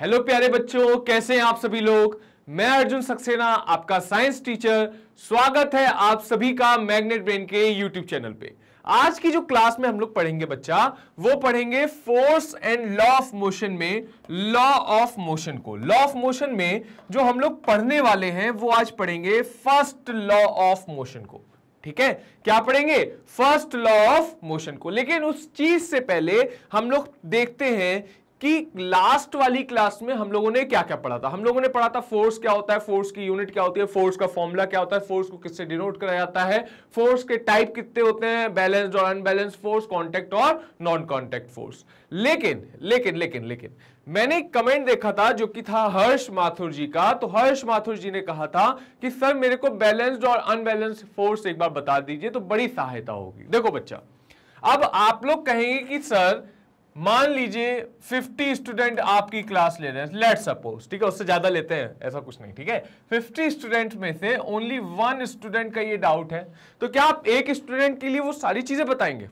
hello प्यारे बच्चों कैसे हैं आप सभी लोग मैं अर्जुन सक्सेना आपका साइंस टीचर स्वागत है आप सभी का मैग्नेट ब्रेन के यूट्यूब चैनल पे आज की जो क्लास में हम लोग पढ़ेंगे बच्चा वो पढ़ेंगे force and law of motion में लॉ ऑफ मोशन को लॉ ऑफ मोशन में जो हम लोग पढ़ने वाले हैं वो आज पढ़ेंगे फर्स्ट लॉ ऑफ मोशन को ठीक है क्या पढ़ेंगे फर्स्ट लॉ ऑफ मोशन को लेकिन उस चीज से पहले हम लोग देखते हैं कि लास्ट वाली क्लास में हम लोगों ने क्या क्या पढ़ा था हम लोगों ने पढ़ा था फोर्स क्या होता है फोर्स की यूनिट क्या होती है फोर्स का फॉर्मूला क्या होता है फोर्स को किससे डिनोट कराया जाता है फोर्स के टाइप कितने होते हैं बैलेंस और अनबैलेंस फोर्स कॉन्टेक्ट और नॉन कॉन्टेक्ट फोर्स लेकिन लेकिन लेकिन लेकिन मैंने एक कमेंट देखा था जो कि था हर्ष माथुर जी का तो हर्ष माथुर जी ने कहा था कि सर मेरे को बैलेंस्ड और अनबैलेंस फोर्स एक बार बता दीजिए तो बड़ी सहायता होगी देखो बच्चा अब आप लोग कहेंगे कि सर मान लीजिए 50 स्टूडेंट आपकी क्लास ले रहे हैं लेट सपोज ठीक है उससे ज्यादा लेते हैं ऐसा कुछ नहीं ठीक है 50 स्टूडेंट में से ओनली वन स्टूडेंट का ये डाउट है तो क्या आप एक स्टूडेंट के लिए वो सारी चीजें बताएंगे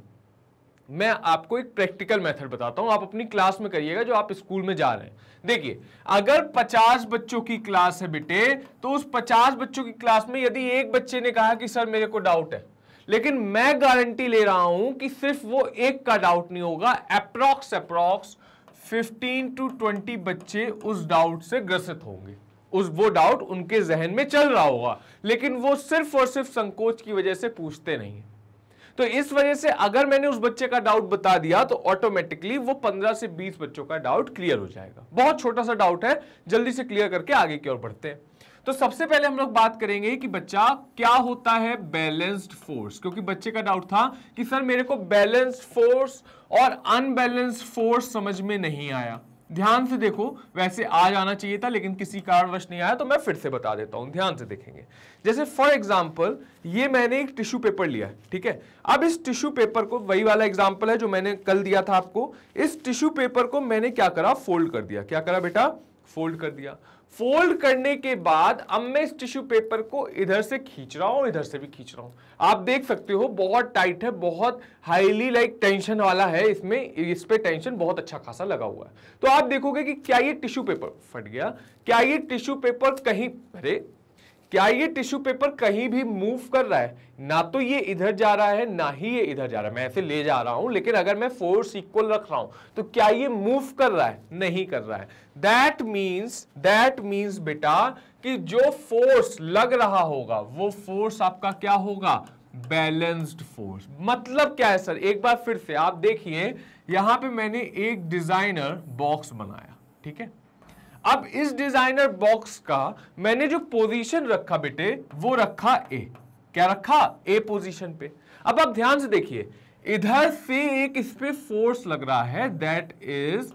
मैं आपको एक प्रैक्टिकल मेथड बताता हूं आप अपनी क्लास में करिएगा जो आप स्कूल में जा रहे हैं देखिए अगर 50 बच्चों की क्लास है बेटे तो उस 50 बच्चों की क्लास में यदि एक बच्चे ने कहा कि सर मेरे को डाउट है लेकिन मैं गारंटी ले रहा हूं कि सिर्फ वो एक का डाउट नहीं होगा अप्रॉक्स अप्रॉक्स 15 टू 20 बच्चे उस डाउट से ग्रसित होंगे उस वो डाउट उनके जहन में चल रहा होगा लेकिन वो सिर्फ और सिर्फ संकोच की वजह से पूछते नहीं तो इस वजह से अगर मैंने उस बच्चे का डाउट बता दिया तो ऑटोमेटिकली वो 15 से 20 बच्चों का डाउट क्लियर हो जाएगा बहुत छोटा सा डाउट है जल्दी से क्लियर करके आगे की ओर बढ़ते हैं तो सबसे पहले हम लोग बात करेंगे कि बच्चा क्या होता है बैलेंस्ड फोर्स क्योंकि बच्चे का डाउट था कि सर मेरे को बैलेंस्ड फोर्स और अनबैलेंस्ड फोर्स समझ में नहीं आया ध्यान से देखो वैसे आ जाना चाहिए था लेकिन किसी कारणवश नहीं आया तो मैं फिर से बता देता हूं ध्यान से देखेंगे जैसे फॉर एग्जाम्पल ये मैंने एक टिश्यू पेपर लिया है ठीक है अब इस टिश्यू पेपर को वही वाला एग्जाम्पल है जो मैंने कल दिया था आपको इस टिश्यू पेपर को मैंने क्या करा फोल्ड कर दिया क्या करा बेटा फोल्ड कर दिया फोल्ड करने के बाद अब मैं इस टिश्यू पेपर को इधर से खींच रहा हूं इधर से भी खींच रहा हूं आप देख सकते हो बहुत टाइट है बहुत हाईली लाइक टेंशन वाला है इसमें इस पर टेंशन बहुत अच्छा खासा लगा हुआ है तो आप देखोगे कि क्या ये टिश्यू पेपर फट गया क्या ये टिश्यू पेपर कहीं अरे क्या ये टिश्यू पेपर कहीं भी मूव कर रहा है ना तो ये इधर जा रहा है ना ही ये इधर जा रहा है मैं ऐसे ले जा रहा हूं लेकिन अगर मैं फोर्स इक्वल रख रहा हूं तो क्या ये मूव कर रहा है नहीं कर रहा है दैट मीन्स दैट मीन्स बेटा कि जो फोर्स लग रहा होगा वो फोर्स आपका क्या होगा बैलेंस्ड फोर्स मतलब क्या है सर एक बार फिर से आप देखिए यहां पे मैंने एक डिजाइनर बॉक्स बनाया ठीक है अब इस डिजाइनर बॉक्स का मैंने जो पोजीशन रखा बेटे वो रखा ए क्या रखा ए पोजीशन पे अब आप ध्यान से देखिए इधर से एक इस पे फोर्स लग रहा है दैट इज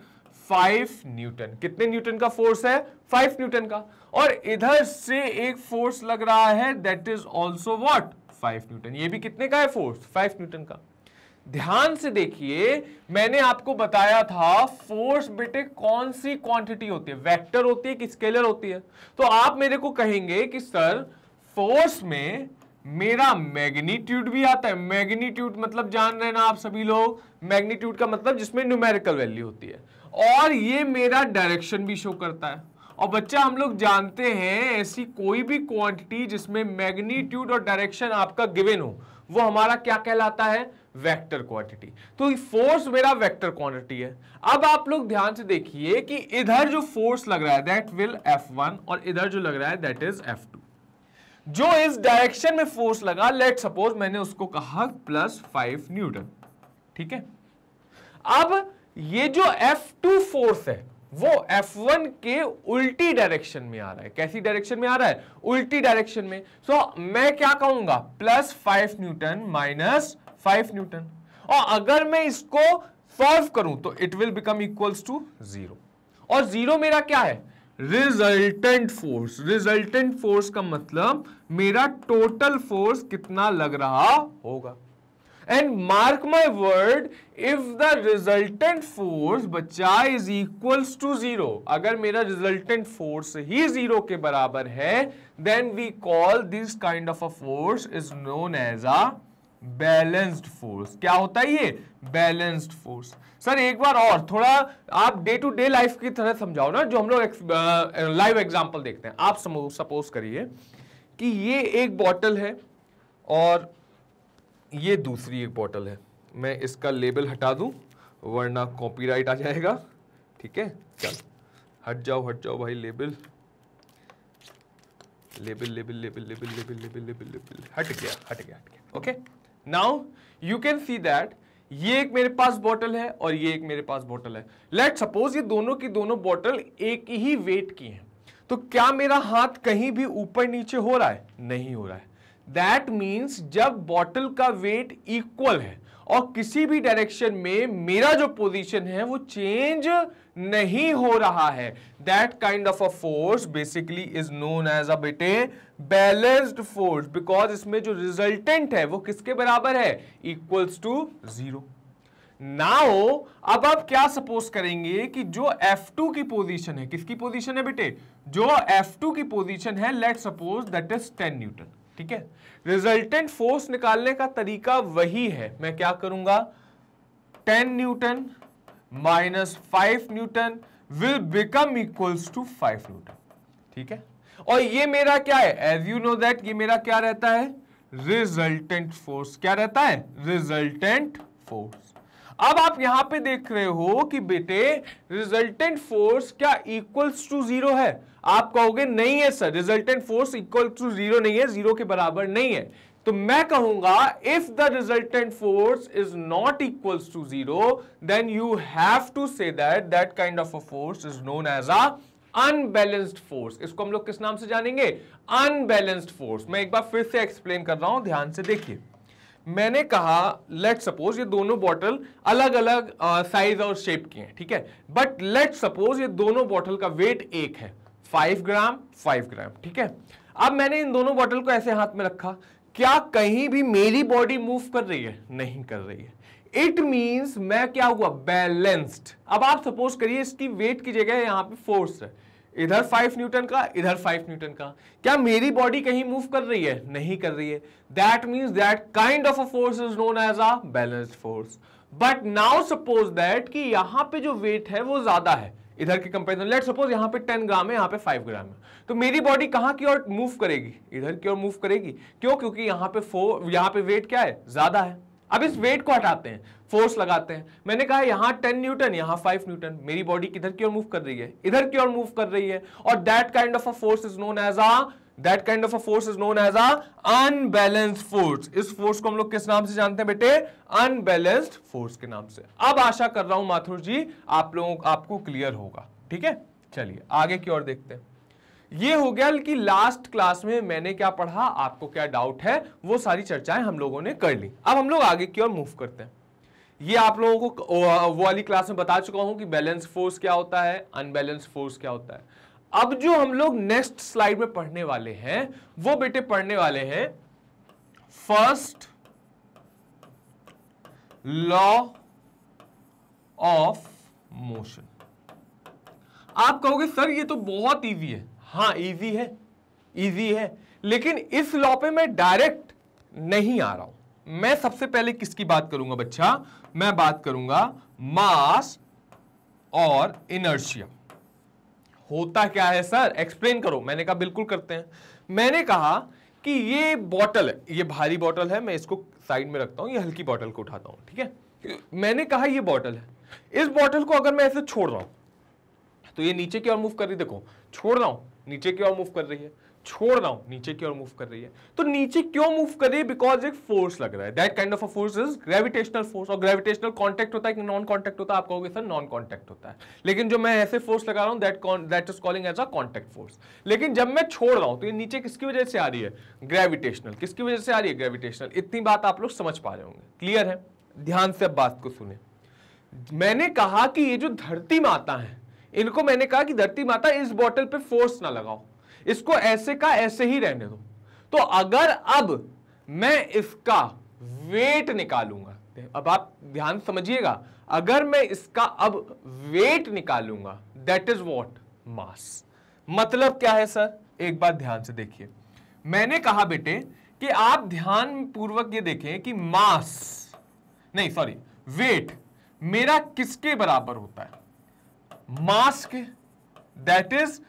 फाइव न्यूटन कितने न्यूटन का फोर्स है फाइव न्यूटन का और इधर से एक फोर्स लग रहा है that is also what five newton ये भी कितने का है फोर्स फाइव न्यूटन का ध्यान से देखिए मैंने आपको बताया था फोर्स बेटे कौन सी क्वांटिटी होती है वेक्टर होती है कि स्केलर होती है तो आप मेरे को कहेंगे कि सर फोर्स में मेरा मैग्नीट्यूड भी आता है मैग्नीट्यूड मतलब जान रहे ना आप सभी लोग मैग्नीट्यूड का मतलब जिसमें न्यूमेरिकल वैल्यू होती है और ये मेरा डायरेक्शन भी शो करता है और बच्चा हम लोग जानते हैं ऐसी कोई भी क्वांटिटी जिसमें मैग्नीट्यूड और डायरेक्शन आपका गिवेन हो वो हमारा क्या कहलाता है वेक्टर क्वांटिटी तो फोर्स मेरा वेक्टर क्वांटिटी है अब आप लोग ध्यान से देखिए कि इधर जो फोर्स लग रहा है दैट विल एफ वन और इधर जो लग रहा है दैट इज एफ टू जो इस डायरेक्शन में फोर्स लगा लेट सपोज मैंने उसको कहा प्लस फाइव न्यूटन ठीक है अब ये जो एफ टू फोर्स है वो F1 के उल्टी डायरेक्शन में आ रहा है कैसी डायरेक्शन में आ रहा है उल्टी डायरेक्शन में सो so, मैं क्या कहूंगा plus five newton minus five newton और अगर मैं इसको सॉल्व करूं तो it will become equals to zero और जीरो मेरा क्या है रिजल्टेंट फोर्स रिजल्टेंट फोर्स का मतलब मेरा टोटल फोर्स कितना लग रहा होगा and mark my word if the resultant force बच्चा इज इक्वल्स टू जीरो अगर मेरा रिजल्टेंट फोर्स ही जीरो के बराबर है then we call this kind of a force is known as a balanced force क्या होता है ये बैलेंस्ड फोर्स सर एक बार और थोड़ा आप डे टू डे लाइफ की तरह समझाओ ना जो हम लोग लाइव एग्जांपल देखते हैं आप सपोज करिए कि ये एक बोतल है और ये दूसरी एक बॉटल है मैं इसका लेबल हटा दूं वरना कॉपीराइट आ जाएगा ठीक है चल हट जाओ हट जाओ भाई label label label label label label label label label हट गया हट गया हट गया okay now you can see that ये एक मेरे पास बॉटल है और ये एक मेरे पास बॉटल है लेट सपोज ये दोनों की दोनों बॉटल एक ही वेट की हैं तो क्या मेरा हाथ कहीं भी ऊपर नीचे हो रहा है नहीं हो रहा है दैट मीन्स जब बॉटल का वेट इक्वल है और किसी भी डायरेक्शन में मेरा जो पोजीशन है वो चेंज नहीं हो रहा है that kind of a force basically is known as a बेटे बैलेंस्ड फोर्स बिकॉज इसमें जो रिजल्टेंट है वो किसके बराबर है इक्वल्स टू जीरो नाउ अब आप क्या सपोज करेंगे कि जो F2 की पोजीशन है किसकी पोजीशन है बेटे जो F2 की पोजीशन है let suppose that is 10 newton ठीक है रिजल्टेंट फोर्स निकालने का तरीका वही है मैं क्या करूंगा 10 newton minus 5 newton will become equals to 5 newton ठीक है और ये मेरा क्या है एज यू नो दैट ये मेरा क्या रहता है रिजल्टेंट फोर्स क्या रहता है रिजल्टेंट फोर्स अब आप यहां पे देख रहे हो कि बेटे रिजल्टेंट फोर्स क्या इक्वल्स टू जीरो है आप कहोगे नहीं है sir resultant force equal to zero नहीं है जीरो के बराबर नहीं है तो मैं कहूंगा if the resultant force is not equals to zero then you have to say that that kind of a force is known as a unbalanced force इसको हम लोग किस नाम से जानेंगे अनबैलेंस्ड फोर्स मैं एक बार फिर से एक्सप्लेन कर रहा हूं ध्यान से देखिए मैंने कहा लेट सपोज ये दोनों बॉटल अलग अलग साइज और शेप की हैं ठीक है बट लेट सपोज ये दोनों बॉटल का वेट एक है फाइव ग्राम फाइव ग्राम ठीक है अब मैंने इन दोनों बॉटल को ऐसे हाथ में रखा क्या कहीं भी मेरी बॉडी मूव कर रही है नहीं कर रही है इट मींस मैं क्या हुआ बैलेंस्ड अब आप सपोज करिए इसकी वेट की जगह यहाँ पे फोर्स है इधर फाइव न्यूटन का इधर फाइव न्यूटन का क्या मेरी बॉडी कहीं मूव कर रही है नहीं कर रही है that means that kind of a force is known as a balanced force but now suppose that कि यहाँ पे जो वेट है वो ज्यादा है इधर के कंपेरिजन लेट सपोज यहाँ पे टेन ग्राम है यहाँ पे फाइव ग्राम है तो मेरी बॉडी कहाँ की ओर मूव करेगी इधर की ओर मूव करेगी क्यों क्योंकि यहाँ पे फोर यहाँ पे वेट क्या है ज़्यादा है अब इस वेट को हटाते हैं फोर्स लगाते हैं मैंने कहा यहाँ टेन न्यूटन यहाँ फाइव न्यूटन मेरी बॉडी किधर की ओर मूव कर रही है इधर की ओर मूव कर रही है और that kind of a force is known as a that kind of a force is known as a unbalanced force इस फोर्स को हम लोग किस नाम से जानते हैं बेटे अनबैलेंस्ड फोर्स के नाम से अब आशा कर रहा हूं माथुर जी आप लोगों आपको क्लियर होगा ठीक है चलिए आगे की ओर देखते हैं ये हो गया कि लास्ट क्लास में मैंने क्या पढ़ा आपको क्या डाउट है वो सारी चर्चाएं हम लोगों ने कर ली अब हम लोग आगे की ओर मूव करते हैं ये आप लोगों को वो वाली क्लास में बता चुका हूं कि बैलेंस फोर्स क्या होता है अनबैलेंस फोर्स क्या होता है अब जो हम लोग नेक्स्ट स्लाइड में पढ़ने वाले हैं वो बेटे पढ़ने वाले हैं फर्स्ट लॉ ऑफ मोशन आप कहोगे सर ये तो बहुत इजी है हां इजी है इजी है लेकिन इस लॉ पे मैं डायरेक्ट नहीं आ रहा हूं मैं सबसे पहले किसकी बात करूंगा बच्चा मैं बात करूंगा मास और इनर्शिया होता क्या है सर एक्सप्लेन करो मैंने कहा बिल्कुल करते हैं मैंने कहा कि ये बॉटल है ये भारी बॉटल है मैं इसको साइड में रखता हूँ ये हल्की बॉटल को उठाता हूँ ठीक है मैंने कहा ये बॉटल है इस बॉटल को अगर मैं ऐसे छोड़ रहा हूँ तो ये नीचे की ओर मूव कर रही देखो छोड़ रहा हूँ नीचे की ओर मूव कर रही है छोड़ रहा हूं नीचे की ओर मूव कर रही है तो नीचे क्यों मूव कर रही है बिकॉज एक फोर्स लग रहा है that kind of a force is gravitational force और ग्रेविटेशनल कॉन्टैक्ट होता है कि नॉन कॉन्टैक्ट होता है आप कहोगे सर नॉन कॉन्टैक्ट होता है लेकिन जो मैं ऐसे फोर्स लगा रहा हूं that is calling as a contact force लेकिन जब मैं छोड़ रहा हूं तो ये नीचे किसकी वजह से आ रही है ग्रेविटेशनल किसकी वजह से आ रही है ग्रेविटेशनल इतनी बात आप लोग समझ पा रहे होंगे क्लियर है ध्यान से अब बात को सुने मैंने कहा कि ये जो धरती माता है इनको मैंने कहा कि धरती माता इस बॉटल पे फोर्स ना लगाओ इसको ऐसे का ऐसे ही रहने दो तो अगर अब मैं इसका वेट निकालूंगा अब आप ध्यान समझिएगा अगर मैं इसका अब वेट निकालूंगा दैट इज वॉट मास मतलब क्या है सर एक बार ध्यान से देखिए मैंने कहा बेटे कि आप ध्यान पूर्वक ये देखें कि मास नहीं सॉरी वेट मेरा किसके बराबर होता है मास के that is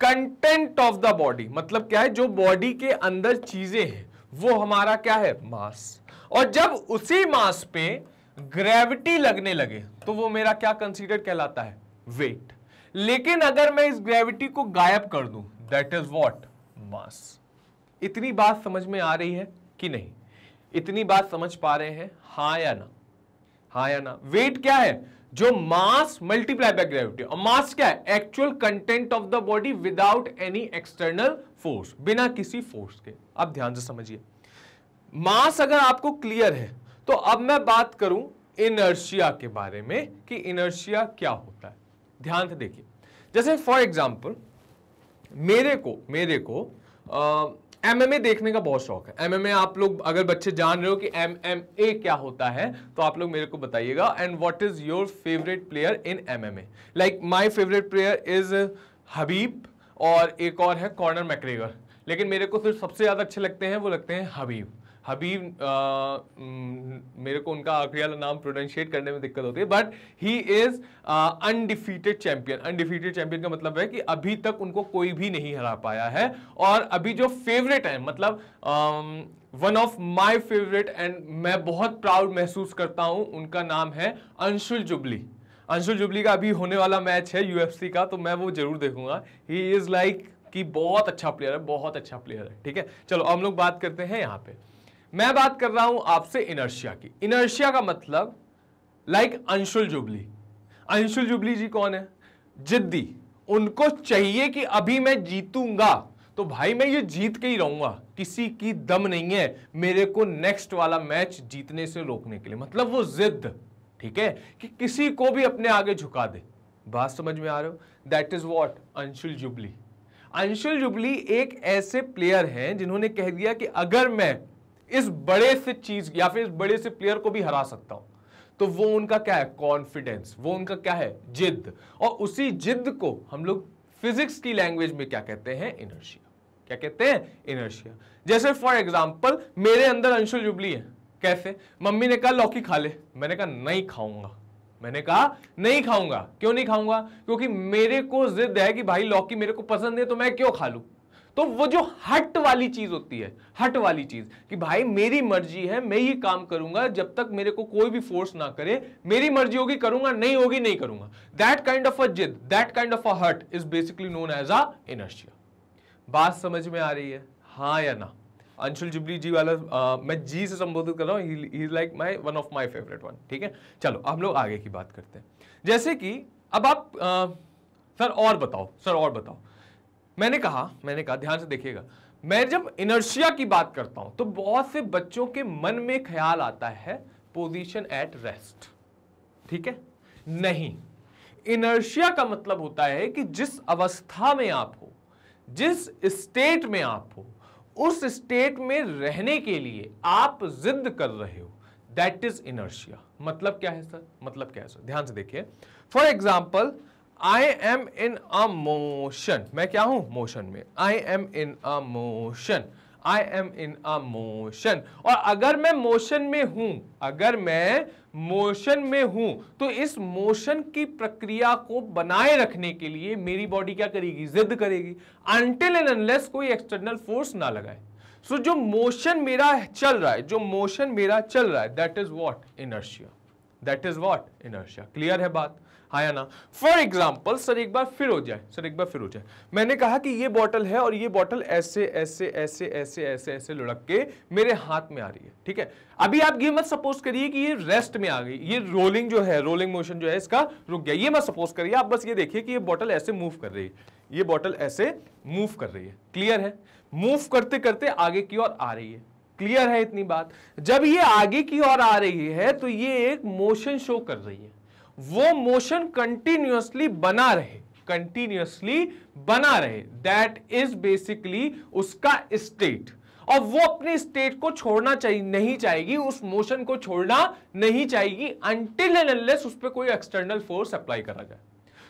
content of the body मतलब क्या है जो बॉडी के अंदर चीजें हैं वो हमारा क्या है मास और जब उसी मास पे ग्रेविटी लगने लगे तो वो मेरा क्या कंसीडर कहलाता है वेट लेकिन अगर मैं इस ग्रेविटी को गायब कर दूं दैट इज व्हाट मास इतनी बात समझ में आ रही है कि नहीं इतनी बात समझ पा रहे हैं हा या ना हा या ना वेट क्या है जो मास मल्टीप्लाई बाय ग्रेविटी और मास क्या है actual content of the body without any external force बिना किसी फोर्स के अब ध्यान से समझिए मास अगर आपको क्लियर है तो अब मैं बात करूं इनर्शिया के बारे में कि इनर्शिया क्या होता है ध्यान से देखिए जैसे फॉर एग्जाम्पल मेरे को मेरे को एमएमए देखने का बहुत शौक है एमएमए आप लोग अगर बच्चे जान रहे हो कि एमएमए क्या होता है तो आप लोग मेरे को बताइएगा and what is your favourite player in MMA like my favourite player is Khabib और एक और है कॉर्नर मैक्रेगर लेकिन मेरे को सिर्फ सबसे ज़्यादा अच्छे लगते हैं वो लगते हैं हबीब हबीब uh, mm, मेरे को उनका आखिरी वाला नाम प्रोनाउंशिएट करने में दिक्कत होती है but he is undefeated champion undefeated champion का मतलब है कि अभी तक उनको कोई भी नहीं हरा पाया है और अभी जो फेवरेट है मतलब one of my favourite and मैं बहुत प्राउड महसूस करता हूं उनका नाम है अंशुल जुबली अंशुल जुबली का अभी होने वाला मैच है यूएफसी का तो मैं वो जरूर देखूंगा ही इज लाइक कि बहुत अच्छा प्लेयर है बहुत अच्छा प्लेयर है ठीक है चलो हम लोग बात करते हैं यहाँ पे मैं बात कर रहा हूं आपसे इनर्शिया की इनर्शिया का मतलब लाइक अंशुल जुबली अंशुल जुबली जी कौन है जिद्दी उनको चाहिए कि अभी मैं जीतूंगा तो भाई मैं ये जीत के ही रहूंगा किसी की दम नहीं है मेरे को नेक्स्ट वाला मैच जीतने से रोकने के लिए मतलब वो जिद ठीक है कि किसी को भी अपने आगे झुका दे बात समझ में आ रहे हो that is what Anshul Jubli Anshul Jubli एक ऐसे प्लेयर हैं जिन्होंने कह दिया कि अगर मैं इस बड़े से चीज या फिर इस बड़े से प्लेयर को भी हरा सकता हूं तो वो उनका क्या है कॉन्फिडेंस वो उनका क्या है जिद और उसी जिद को हम लोग फिजिक्स की लैंग्वेज में क्या कहते हैं इनर्शिया क्या कहते हैं इनर्शिया जैसे फॉर एग्जाम्पल मेरे अंदर अंशुल जुबली है कैसे मम्मी ने कहा लौकी खा ले मैंने कहा नहीं खाऊंगा मैंने कहा नहीं खाऊंगा क्यों नहीं खाऊंगा क्योंकि मेरे को जिद है कि भाई लौकी मेरे को पसंद है तो मैं क्यों खा लू तो वो जो हट वाली चीज होती है हट वाली चीज कि भाई मेरी मर्जी है मैं ये काम करूंगा जब तक मेरे को कोई भी फोर्स ना करे मेरी मर्जी होगी करूंगा नहीं होगी नहीं करूंगा दैट काइंड ऑफ अ जिद that kind of a hut is basically known as a inertia बात समझ में आ रही है हाँ या ना अंशुल जुबली जी वाला आ, मैं जी से संबोधित कर रहा हूँ he is like my one of my favourite one ठीक है चलो हम लोग आगे की बात करते हैं जैसे कि अब आप आ, सर और बताओ सर और बताओ मैंने कहा मैंने कहा ध्यान से देखिएगा मैं जब इनर्शिया की बात करता हूं तो बहुत से बच्चों के मन में ख्याल आता है पोजीशन एट रेस्ट ठीक है नहीं इनर्शिया का मतलब होता है कि जिस अवस्था में आप हो जिस स्टेट में आप हो उस स्टेट में रहने के लिए आप जिद कर रहे हो दैट इज इनर्शिया मतलब क्या है सर मतलब क्या है सर ध्यान से देखिए for example I am in a motion मैं क्या हूं मोशन में I am in a motion I am in a motion और अगर मैं मोशन में हूं अगर मैं मोशन में हूं तो इस मोशन की प्रक्रिया को बनाए रखने के लिए मेरी बॉडी क्या करेगी जिद करेगी अनटिल एंड अनलेस कोई एक्सटर्नल फोर्स ना लगाए सो so, जो मोशन मेरा चल रहा है जो मोशन मेरा चल रहा है that is what inertia that is what inertia clear है बात आया हाँ ना फॉर एग्जाम्पल सर एक बार फिर हो जाए सर एक बार फिर हो जाए मैंने कहा कि ये बॉटल है और ये बॉटल ऐसे ऐसे ऐसे ऐसे ऐसे ऐसे लुढ़क के मेरे हाथ में आ रही है ठीक है अभी आप ये मत सपोज करिए कि ये रेस्ट में आ गई ये रोलिंग जो है रोलिंग मोशन जो है इसका रुक गया ये मत सपोज करिए आप बस ये देखिए कि ये बॉटल ऐसे मूव कर रही है ये बॉटल ऐसे मूव कर रही है क्लियर है मूव करते करते आगे की ओर आ रही है क्लियर है इतनी बात जब ये आगे की ओर आ रही है तो ये एक मोशन शो कर रही है वो मोशन कंटिन्यूसली बना रहे कंटिन्यूसली बना रहे दैट इज बेसिकली उसका स्टेट और वो अपने स्टेट को छोड़ना चाहिए नहीं चाहेगी उस मोशन को छोड़ना नहीं चाहेगी अनटिल एंड अनलेस उस पर कोई एक्सटर्नल फोर्स अप्लाई करा जाए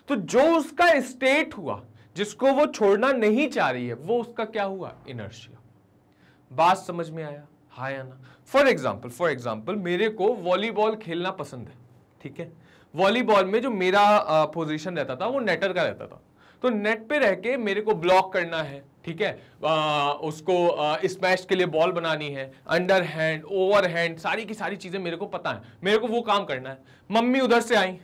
तो जो उसका स्टेट हुआ जिसको वो छोड़ना नहीं चाह रही है वो उसका क्या हुआ इनर्शिया बात समझ में आया हाँ या ना फॉर एग्जाम्पल फॉर एग्जाम्पल मेरे को वॉलीबॉल खेलना पसंद है ठीक है वॉलीबॉल में जो मेरा पोजीशन रहता था वो नेटर का रहता था तो नेट पे रह के मेरे को ब्लॉक करना है ठीक है आ, उसको स्मैश के लिए बॉल बनानी है अंडर हैंड ओवर हैंड सारी की सारी चीज़ें मेरे को पता है मेरे को वो काम करना है मम्मी उधर से आई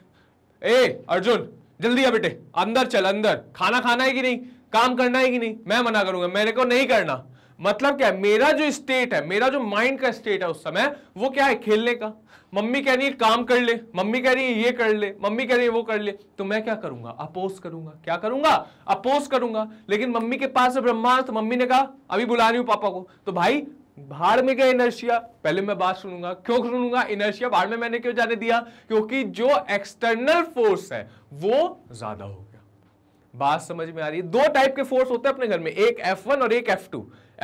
ए अर्जुन जल्दी आ बेटे अंदर चल अंदर खाना खाना है कि नहीं काम करना है कि नहीं मैं मना करूंगा मेरे को नहीं करना मतलब क्या है मेरा जो स्टेट है मेरा जो माइंड का स्टेट है उस समय वो क्या है खेलने का मम्मी कह रही है काम कर ले मम्मी कह रही है ये कर ले मम्मी कह रही है वो कर ले तो मैं क्या करूंगा अपोज करूंगा क्या करूंगा अपोज करूंगा लेकिन मम्मी के पास है ब्रह्मास्त्र तो मम्मी ने कहा अभी बुला रही हूं पापा को तो भाई भाड़ में गया इनर्शिया पहले मैं बात सुनूंगा क्यों सुनूंगा इनर्शिया भाड़ में मैंने क्यों जाने दिया क्योंकि जो एक्सटर्नल फोर्स है वो ज्यादा हो गया बात समझ में आ रही है दो टाइप के फोर्स होते हैं अपने घर में एक एफ और एक एफ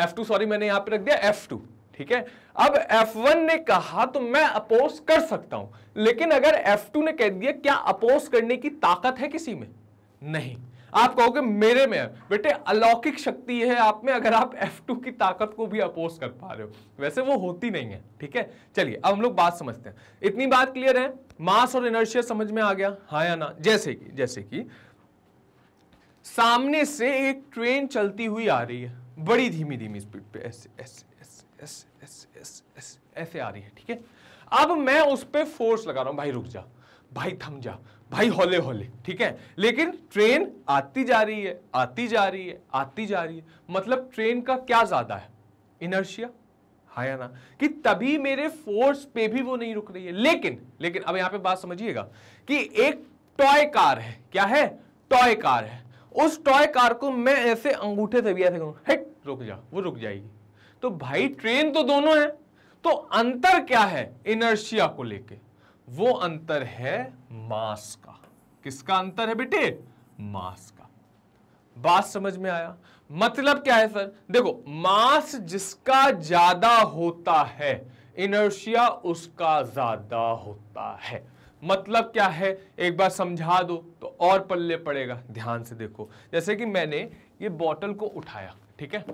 F2 सॉरी मैंने यहां पे रख दिया F2 ठीक है अब F1 ने कहा तो मैं अपोज कर सकता हूं लेकिन अगर F2 ने कह दिया क्या अपोज करने की ताकत है किसी में नहीं आप कहोगे मेरे में बेटे अलौकिक शक्ति है आप में अगर आप F2 की ताकत को भी अपोज कर पा रहे हो वैसे वो होती नहीं है ठीक है चलिए अब हम लोग बात समझते हैं इतनी बात क्लियर है मास और इनर्शिया समझ में आ गया हा या ना जैसे कि जैसे कि सामने से एक ट्रेन चलती हुई आ रही है बड़ी धीमी धीमी स्पीड पे ऐसे ऐसे ऐसे ऐसे ऐसे ऐसे ऐसे आ रही है ठीक है अब मैं उस पर फोर्स लगा रहा हूं भाई रुक जा भाई थम जा भाई हौले हौले ठीक है लेकिन ट्रेन आती जा रही है आती जा रही है आती जा रही है मतलब ट्रेन का क्या ज्यादा है इनर्शिया हाँ या ना कि तभी मेरे फोर्स पे भी वो नहीं रुक रही है लेकिन लेकिन अब यहां पे बात समझिएगा कि एक टॉय कार है क्या है टॉय कार है उस टॉय कार को मैं ऐसे अंगूठे से भी ऐसे कहूँगा रुक जा वो रुक जाएगी तो भाई ट्रेन तो दोनों है तो अंतर क्या है इनर्शिया को लेके वो अंतर है मास का किसका अंतर है बेटे मास का बात समझ में आया मतलब क्या है सर देखो मास जिसका ज्यादा होता है इनर्शिया उसका ज्यादा होता है मतलब क्या है एक बार समझा दो तो और पल्ले पड़ेगा ध्यान से देखो जैसे कि मैंने ये बॉटल को उठाया ठीक है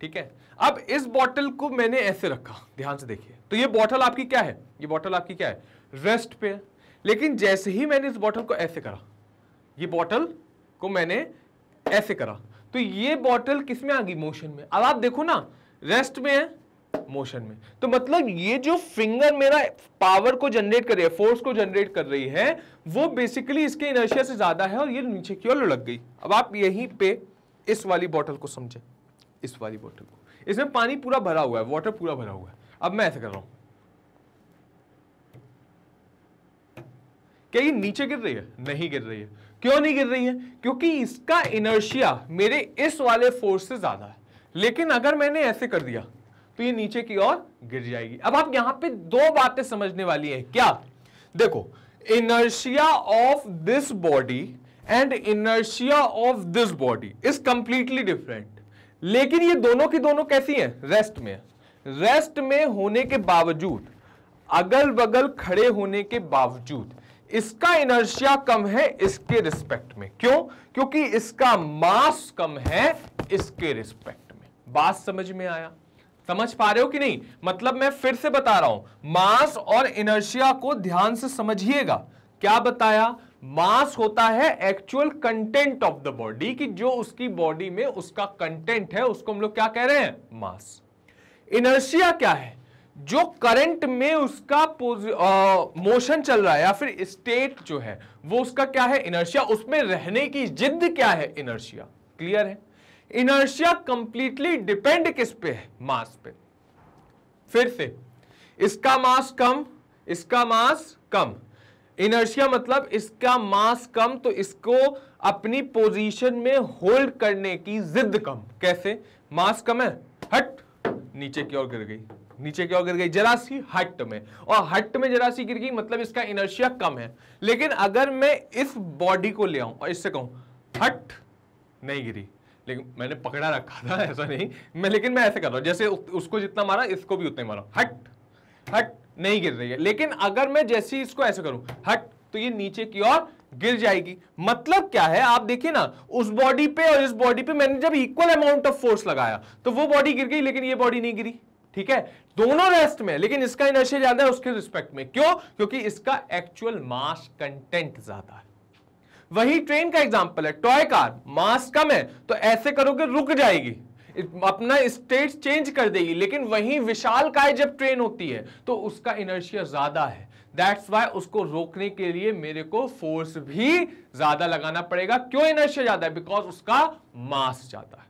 ठीक है अब इस बॉटल को मैंने ऐसे रखा ध्यान से देखिए तो ये बॉटल आपकी क्या है ये बॉटल आपकी क्या है रेस्ट पे है लेकिन जैसे ही मैंने इस बॉटल को ऐसे करा ये बॉटल को मैंने ऐसे करा तो ये बॉटल किस में आ गई मोशन में अब आप देखो ना रेस्ट में है मोशन में तो मतलब ये जो फिंगर मेरा पावर को जनरेट कर रही है फोर्स को जनरेट कर रही है वो बेसिकली इसके इनर्शिया से ज़्यादा है और ये नीचे की ओर लुढ़क गई अब आप यहीं पे इस वाली बोतल को समझे इस वाली बोतल को इसमें पानी पूरा भरा हुआ है वाटर पूरा भरा हुआ है अब मैं ऐसा कर रहा हूं क्या ये नीचे गिर रही है नहीं गिर रही है क्यों नहीं गिर रही है क्योंकि इसका इनर्शिया मेरे इस वाले फोर्स से ज़्यादा है लेकिन अगर मैंने ऐसे कर दिया तो ये नीचे की ओर गिर जाएगी अब आप यहां पे दो बातें समझने वाली हैं क्या देखो inertia of this body and inertia of this body is completely different लेकिन ये दोनों की दोनों कैसी हैं रेस्ट में रेस्ट में होने के बावजूद अगल बगल खड़े होने के बावजूद इसका इनर्शिया कम है इसके रिस्पेक्ट में क्यों क्योंकि इसका मास कम है इसके रिस्पेक्ट में बात समझ में आया समझ पा रहे हो कि नहीं मतलब मैं फिर से बता रहा हूं मास और इनर्शिया को ध्यान से समझिएगा क्या बताया मास होता है actual content of the body कि जो उसकी बॉडी में उसका कंटेंट है उसको हम लोग क्या कह रहे हैं मास इनर्शिया क्या है जो करंट में उसका मोशन चल रहा है या फिर स्टेट जो है वो उसका क्या है इनर्शिया उसमें रहने की जिद क्या है इनर्शिया क्लियर है इनर्शिया कंप्लीटली डिपेंड किस पे है मास पे फिर से इसका मास कम इसका मास कम इनर्शिया मतलब इसका मास कम तो इसको अपनी पोजीशन में होल्ड करने की जिद कम कैसे मास कम है हट नीचे की ओर गिर गई नीचे की ओर गिर गई जरा सी हट में और हट में जरा सी गिर गई मतलब इसका इनर्शिया कम है लेकिन अगर मैं इस बॉडी को ले आऊं और इससे कहूं हट नहीं गिरी लेकिन मैंने पकड़ा रखा था ऐसा नहीं मैं लेकिन मैं ऐसे कर रहा हूँ जैसे उसको जितना मारा इसको भी उतना मारा हट हट नहीं गिर रही है लेकिन अगर मैं जैसे इसको ऐसे करूं हट तो ये नीचे की ओर गिर जाएगी मतलब क्या है आप देखिए ना उस बॉडी पे और इस बॉडी पे मैंने जब इक्वल अमाउंट ऑफ फोर्स लगाया तो वो बॉडी गिर गई लेकिन ये बॉडी नहीं गिरी ठीक है दोनों रेस्ट में लेकिन इसका इनर्शिया ज्यादा है उसके रिस्पेक्ट में क्यों क्योंकि इसका एक्चुअल मास कंटेंट ज्यादा है वही ट्रेन का एग्जाम्पल है टॉय कार मास कम है तो ऐसे करोगे रुक जाएगी अपना स्टेट चेंज कर देगी लेकिन वही विशाल काय जब ट्रेन होती है तो उसका इनर्शिया ज्यादा है दैट्स वाई उसको रोकने के लिए मेरे को फोर्स भी ज्यादा लगाना पड़ेगा क्यों इनर्शिया ज्यादा है बिकॉज उसका मास ज्यादा है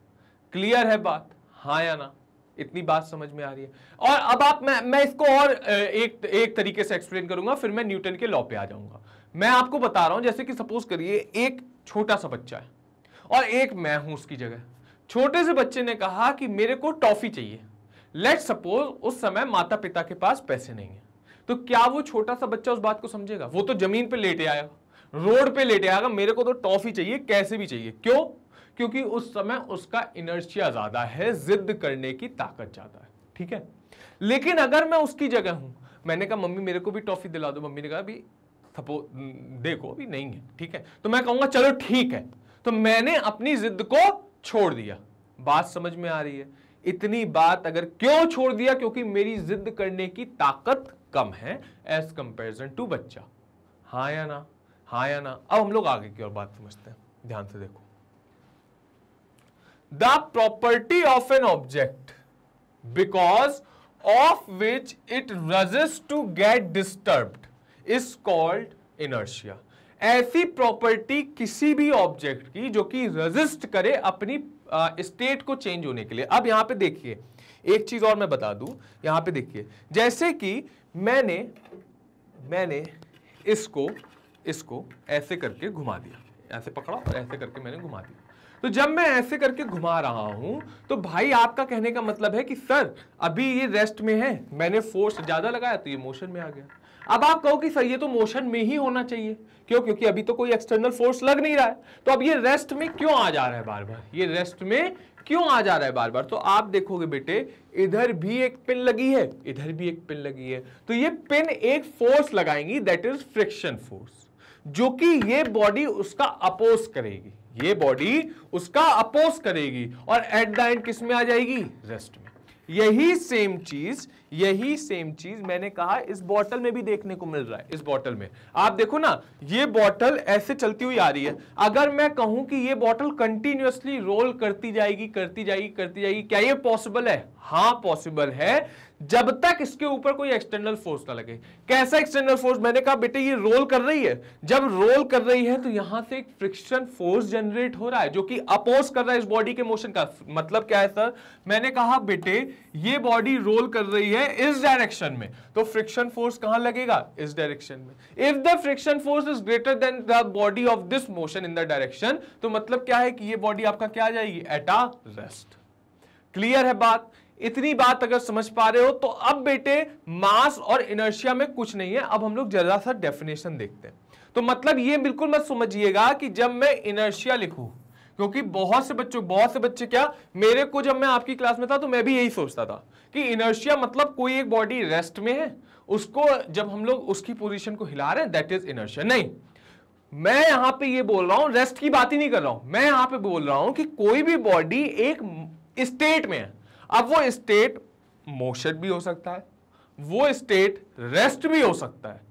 क्लियर है बात हाँ या ना इतनी बात समझ में आ रही है और अब आप मैं मैं इसको और एक एक तरीके से एक्सप्लेन करूंगा फिर मैं न्यूटन के लॉ पे आ जाऊंगा मैं आपको बता रहा हूं जैसे कि सपोज करिए एक छोटा सा बच्चा है और एक मैं हूं उसकी जगह छोटे से बच्चे ने कहा कि मेरे को टॉफी चाहिए लेट सपोज उस समय माता पिता के पास पैसे नहीं है तो क्या वो छोटा सा बच्चा उस बात को समझेगा वो तो जमीन पे लेटे आया रोड पे लेटे आएगा मेरे को तो टॉफी चाहिए कैसे भी चाहिए क्यों क्योंकि उस समय उसका इनर्शिया ज्यादा है जिद करने की ताकत ज्यादा है ठीक है लेकिन अगर मैं उसकी जगह हूं मैंने कहा मम्मी मेरे को भी टॉफी दिला दो मम्मी ने कहा भी देखो अभी नहीं है ठीक है तो मैं कहूंगा चलो ठीक है तो मैंने अपनी जिद को छोड़ दिया बात समझ में आ रही है इतनी बात अगर क्यों छोड़ दिया क्योंकि मेरी जिद करने की ताकत कम है एज कंपेरिजन टू बच्चा हाँ या ना हाँ या ना अब हम लोग आगे की और बात समझते हैं ध्यान से देखो the property of an object because of which it resist to get disturbed is called inertia ऐसी प्रॉपर्टी किसी भी ऑब्जेक्ट की जो कि रजिस्ट करे अपनी स्टेट को चेंज होने के लिए अब यहाँ पे देखिए एक चीज और मैं बता दू यहां पे देखिए जैसे कि मैंने मैंने इसको इसको ऐसे करके घुमा दिया ऐसे पकड़ा और ऐसे करके मैंने घुमा दिया तो जब मैं ऐसे करके घुमा रहा हूं तो भाई आपका कहने का मतलब है कि सर अभी ये रेस्ट में है मैंने फोर्स ज्यादा लगाया तो ये मोशन में आ गया अब आप कहो कि सर ये तो मोशन में ही होना चाहिए क्यों क्योंकि अभी तो कोई एक्सटर्नल फोर्स लग नहीं रहा है तो अब ये रेस्ट में क्यों आ जा रहा है बार बार ये रेस्ट में क्यों आ जा रहा है बार बार तो आप देखोगे बेटे इधर भी एक पिन लगी है इधर भी एक पिन लगी है तो ये पिन एक फोर्स लगाएंगी दैट इज फ्रिक्शन फोर्स जो कि ये बॉडी उसका अपोज करेगी ये बॉडी उसका अपोज करेगी और एट द एंड किस में आ जाएगी रेस्ट में यही सेम चीज यही सेम चीज मैंने कहा इस बॉटल में भी देखने को मिल रहा है इस बॉटल में आप देखो ना ये बॉटल ऐसे चलती हुई आ रही है अगर मैं कहूं कि ये बॉटल कंटिन्यूसली रोल करती जाएगी करती जाएगी करती जाएगी क्या ये पॉसिबल है हाँ पॉसिबल है जब तक इसके ऊपर कोई एक्सटर्नल फोर्स ना लगे कैसा एक्सटर्नल फोर्स मैंने कहा बेटे ये रोल कर रही है जब रोल कर रही है तो यहां से एक फ्रिक्शन फोर्स जनरेट हो रहा है जो कि अपोज कर रहा है इस बॉडी के मोशन का मतलब क्या है सर मैंने कहा बेटे ये बॉडी रोल कर रही है है इस डायरेक्शन में तो फ्रिक्शन फोर्स कहां लगेगा इस डायरेक्शन में if the friction force is greater than the body of this motion in the direction तो मतलब क्या है कि ये बॉडी आपका क्या आ जाएगी एट अ रेस्ट क्लियर है बात इतनी बात अगर समझ पा रहे हो तो अब बेटे मास और इनर्शिया में कुछ नहीं है अब हम लोग जरा सा डेफिनेशन देखते हैं तो मतलब ये बिल्कुल मत समझिएगा कि जब मैं इनर्शिया लिखूं क्योंकि बहुत से बच्चों बहुत से बच्चे क्या मेरे को जब मैं आपकी क्लास में था तो मैं भी यही सोचता था कि इनर्शिया मतलब कोई एक बॉडी रेस्ट में है उसको जब हम लोग उसकी पोजीशन को हिला रहे हैं दैट इज इनर्शिया नहीं मैं यहां पे ये बोल रहा हूं रेस्ट की बात ही नहीं कर रहा हूं मैं यहां पे बोल रहा हूं कि कोई भी बॉडी एक स्टेट में है अब वो स्टेट मोशन भी हो सकता है वो स्टेट रेस्ट भी हो सकता है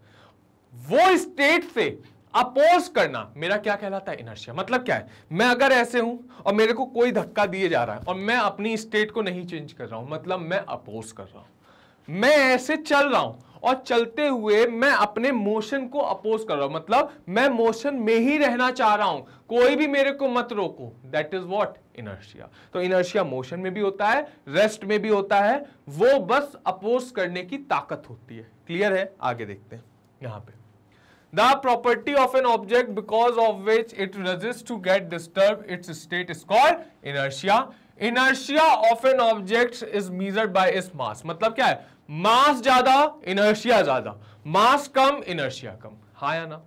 वो स्टेट से अपोज करना मेरा क्या कहलाता है इनर्शिया मतलब क्या है मैं अगर ऐसे हूं और मेरे को कोई धक्का दिए जा रहा है और मैं अपनी स्टेट को नहीं चेंज कर रहा हूं मतलब मैं अपोज कर रहा हूं मैं ऐसे चल रहा हूं और चलते हुए मैं अपने मोशन को अपोज कर रहा हूं मतलब मैं मोशन में ही रहना चाह रहा हूं कोई भी मेरे को मत रोको दैट इज वॉट इनर्शिया तो इनर्शिया मोशन में भी होता है रेस्ट में भी होता है वो बस अपोज करने की ताकत होती है क्लियर है आगे देखते हैं यहां पर the property of an object because of which it resist to get disturb its state is called inertia inertia of an object is measured by इस मास मतलब क्या है मास ज्यादा इनर्शिया ज्यादा मास कम इनर्शिया कम हा या ना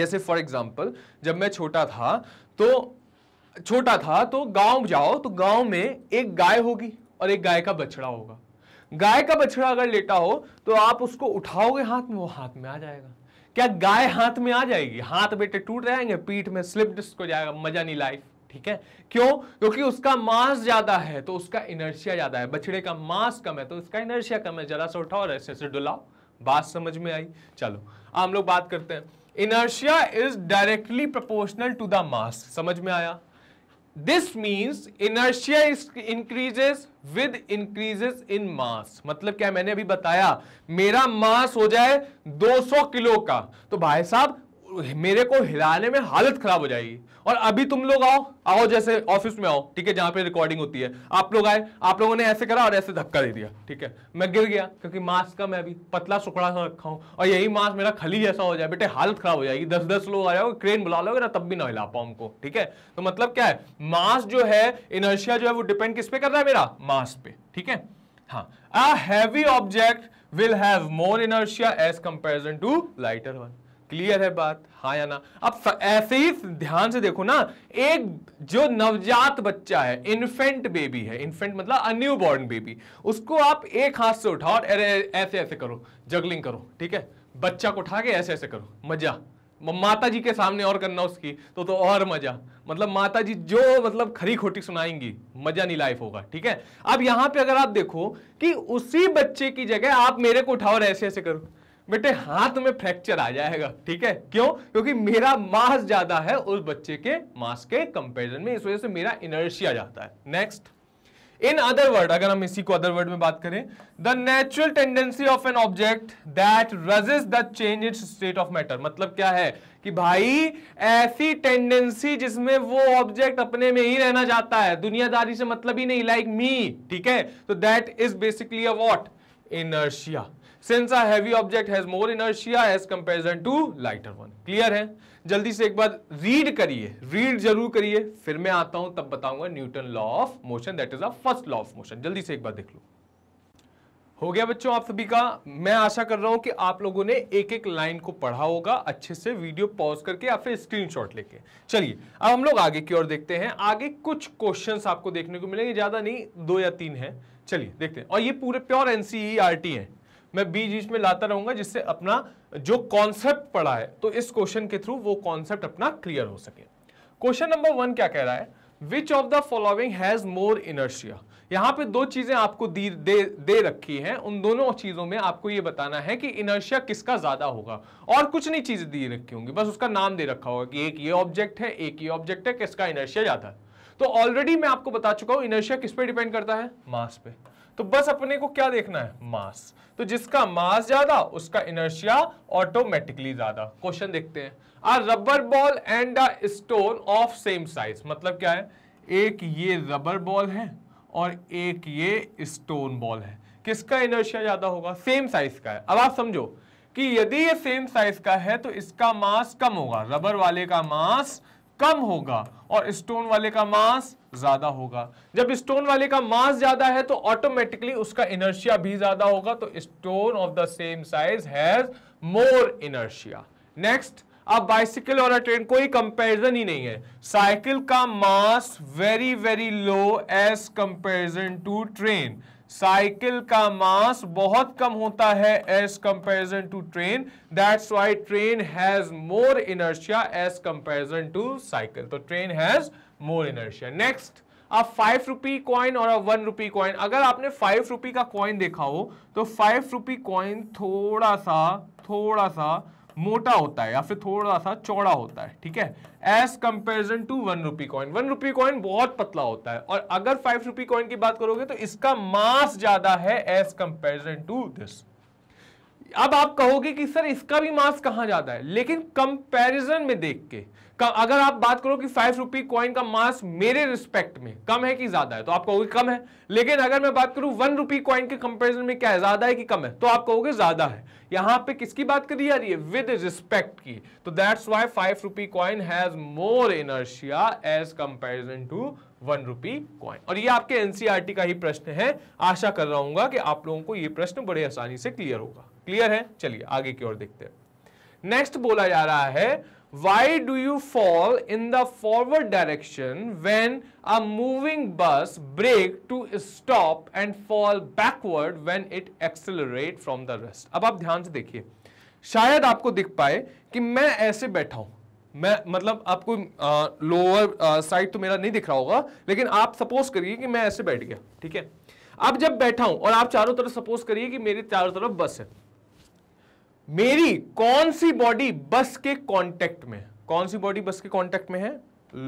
जैसे फॉर एग्जाम्पल जब मैं छोटा था तो छोटा था तो गांव जाओ तो गांव में एक गाय होगी और एक गाय का बछड़ा होगा गाय का बछड़ा अगर लेटा हो तो आप उसको उठाओगे हाथ में वो हाथ में आ जाएगा क्या गाय हाथ में आ जाएगी हाथ बेटे टूट जाएंगे पीठ में स्लिप डिस्क हो जाएगा मजा नहीं लाइफ ठीक है क्यों क्योंकि उसका मास ज्यादा है तो उसका इनर्शिया ज्यादा है बछड़े का मास कम है तो उसका इनर्शिया कम है जरा सा उठाओ और ऐसे से डुलाओ बात समझ में आई चलो हम लोग बात करते हैं inertia is directly proportional to the mass समझ में आया this means inertia increases with increases in mass मतलब क्या मैंने अभी बताया मेरा मास हो जाए 200 किलो का तो भाई साहब मेरे को हिलाने में हालत खराब हो जाएगी और अभी तुम लोग आओ आओ जैसे ऑफिस में आओ ठीक है जहां पे रिकॉर्डिंग होती है आप लोग आए आप लोगों ने ऐसे करा और ऐसे धक्का दे दिया ठीक है मैं गिर गया क्योंकि मास्क का मैं अभी पतला सुखड़ा सा रखा हूं और यही मास्क मेरा खली जैसा हो जाए बेटे हालत खराब हो जाएगी दस दस लोग आ जाओ क्रेन बुला लो ना तब भी ना हिला पाओ उनको ठीक है तो मतलब क्या है मास्क जो है इनर्शिया जो है वो डिपेंड किस पे कर रहा है मेरा मास्क पे ठीक है हाँ a heavy object will have more inertia as comparison to lighter one clear है बात हाँ या ना अब ऐसे ही ध्यान से देखो ना एक जो नवजात बच्चा है इन्फेंट बेबी है इन्फेंट मतलब अ न्यू बॉर्न बेबी उसको आप एक हाथ से उठाओ और ऐसे ऐसे करो जगलिंग करो ठीक है बच्चा को उठा के ऐसे ऐसे करो मजा माता जी के सामने और करना उसकी तो तो और मजा मतलब माता जी जो मतलब खरी खोटी सुनाएंगी मजा नहीं लाइफ होगा ठीक है अब यहां पे अगर आप देखो कि उसी बच्चे की जगह आप मेरे को उठाओ और ऐसे ऐसे करो बेटे हाथ में फ्रैक्चर आ जाएगा ठीक है क्यों क्योंकि मेरा मास ज्यादा है उस बच्चे के मास के कंपेरिजन में इस वजह से मेरा इनर्शिया जाता है नेक्स्ट इन अदर वर्ड अगर हम इसी को अदर वर्ड में बात करें the natural tendency of an object that resist the change it state of matter मतलब क्या है कि भाई ऐसी टेंडेंसी जिसमें वो ऑब्जेक्ट अपने में ही रहना चाहता है दुनियादारी से मतलब ही नहीं लाइक like मी ठीक है तो that is basically a what inertia since a heavy object has more inertia as comparison to lighter one clear है जल्दी से एक बार रीड करिए रीड जरूर करिए फिर मैं आता हूं तब बताऊंगा Newton law of motion that is a first law of motion जल्दी से एक बार देख लो हो गया बच्चों आप सभी का मैं आशा कर रहा हूं कि आप लोगों ने एक एक लाइन को पढ़ा होगा अच्छे से वीडियो पॉज करके या फिर स्क्रीनशॉट लेके चलिए अब हम लोग आगे की ओर देखते हैं आगे कुछ क्वेश्चंस आपको देखने को मिलेंगे ज्यादा नहीं दो या तीन है चलिए देखते हैं और ये पूरे प्योर एनसीईआरटी e e हैं मैं बीच बीच में लाता रहूंगा जिससे अपना जो कॉन्सेप्ट पढ़ा है तो इस क्वेश्चन के थ्रू वो कॉन्सेप्ट अपना क्लियर हो सके क्वेश्चन नंबर वन क्या कह रहा है which of the following has more inertia यहां पे दो चीजें आपको दे दे रखी हैं उन दोनों चीजों में आपको ये बताना है कि इनर्शिया किसका ज्यादा होगा और कुछ नहीं चीजें दी रखी होंगी बस उसका नाम दे रखा होगा कि एक ये ऑब्जेक्ट है एक ये ऑब्जेक्ट है किसका इनर्शिया ज्यादा है तो ऑलरेडी मैं आपको बता चुका हूं इनर्शिया किस पे डिपेंड करता है मास पे तो बस अपने को क्या देखना है मास तो जिसका मास ज्यादा उसका इनर्शिया ऑटोमेटिकली ज्यादा क्वेश्चन देखते हैं a rubber ball and a stone of same size मतलब क्या है एक ये रबर बॉल है और एक ये स्टोन बॉल है किसका इनर्शिया ज्यादा होगा सेम साइज का है अब आप समझो कि यदि ये सेम साइज का है तो इसका मास कम होगा रबर वाले का मास कम होगा और स्टोन वाले का मास ज्यादा होगा जब स्टोन वाले का मास ज्यादा है तो ऑटोमेटिकली उसका इनर्शिया भी ज्यादा होगा तो stone of the same size has more inertia next अब बाइसिकल और ट्रेन कोई कंपैरिजन ही नहीं है साइकिल का mass very very low as comparison to train cycle का मास बहुत कम होता है as comparison to train that's why train has more inertia as comparison to cycle तो train has more inertia next अब फाइव रुपी कॉइन और अब one rupee coin अगर आपने फाइव रुपी का कॉइन देखा हो तो फाइव रुपी कॉइन थोड़ा सा थोड़ा सा मोटा होता है या फिर थोड़ा सा चौड़ा होता है ठीक है as comparison to one rupee coin one rupee coin बहुत पतला होता है और अगर फाइव रुपी कॉइन की बात करोगे तो इसका मास ज्यादा है एज कंपेरिजन टू दिस अब आप कहोगे कि सर इसका भी मास कहां ज्यादा है लेकिन कंपैरिजन में देख के अगर आप बात करो कि फाइव रुपी कॉइन का मास मेरे रिस्पेक्ट में कम है कि ज्यादा है तो आप कहोगे कम है लेकिन अगर मैं बात करूं वन रुपी कॉइन के कंपैरिजन में क्या है ज्यादा है कि कम है तो आप कहोगे ज्यादा है यहां पे किसकी बात करी जा रही है विद रिस्पेक्ट की तो that's why five rupee coin has more inertia as comparison to one rupee coin और ये आपके एनसीआरटी e का ही प्रश्न है आशा कर रहा हूँ कि आप लोगों को ये प्रश्न बड़े आसानी से क्लियर होगा क्लियर है चलिए आगे की ओर देखते हैं नेक्स्ट बोला जा रहा है why do you fall in the forward direction when a moving bus brake to stop and fall backward when it accelerate from the rest अब आप ध्यान से देखिए शायद आपको दिख पाए कि मैं ऐसे बैठा हूं मैं मतलब आपको लोअर साइड तो मेरा नहीं दिख रहा होगा लेकिन आप सपोज करिए कि मैं ऐसे बैठ गया ठीक है अब जब बैठा हूं और आप चारों तरफ सपोज करिए कि मेरी चारों तरफ बस है मेरी कौन सी बॉडी बस के कांटेक्ट में है कौन सी बॉडी बस के कांटेक्ट में है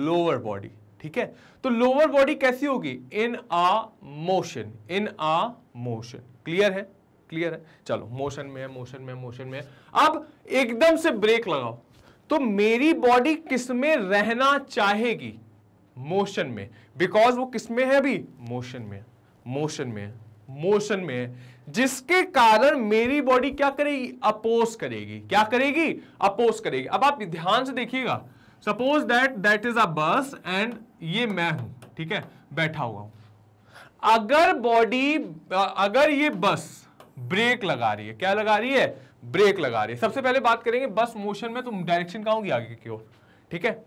लोअर बॉडी ठीक है तो लोअर बॉडी कैसी होगी in a motion in a motion clear है क्लियर है चलो मोशन में है मोशन में मोशन में है अब एकदम से ब्रेक लगाओ तो मेरी बॉडी किस में रहना चाहेगी मोशन में बिकॉज वो किस में है अभी मोशन में मोशन में मोशन में जिसके कारण मेरी बॉडी क्या करेगी अपोज करेगी क्या करेगी अपोज करेगी अब आप ध्यान से देखिएगा suppose that that is a bus and ये मैं हूं ठीक है बैठा हुआ हूं अगर बॉडी अगर ये बस ब्रेक लगा रही है क्या लगा रही है ब्रेक लगा रही है सबसे पहले बात करेंगे बस मोशन में तुम डायरेक्शन कहा होगी आगे की ओर ठीक है